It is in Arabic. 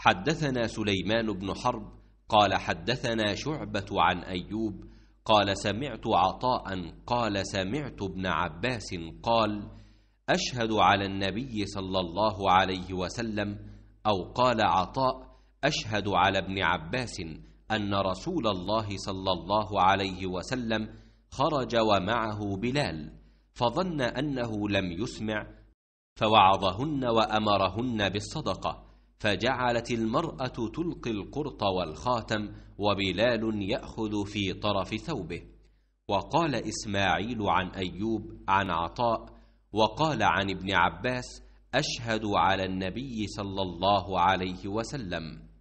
حدثنا سليمان بن حرب قال حدثنا شعبة عن أيوب قال سمعت عطاء قال سمعت ابن عباس قال أشهد على النبي صلى الله عليه وسلم أو قال عطاء أشهد على ابن عباس أن رسول الله صلى الله عليه وسلم خرج ومعه بلال فظن أنه لم يسمع فوعظهن وأمرهن بالصدقة فجعلت المرأة تلقي القرط والخاتم وبلال يأخذ في طرف ثوبه وقال إسماعيل عن أيوب عن عطاء وقال عن ابن عباس أشهد على النبي صلى الله عليه وسلم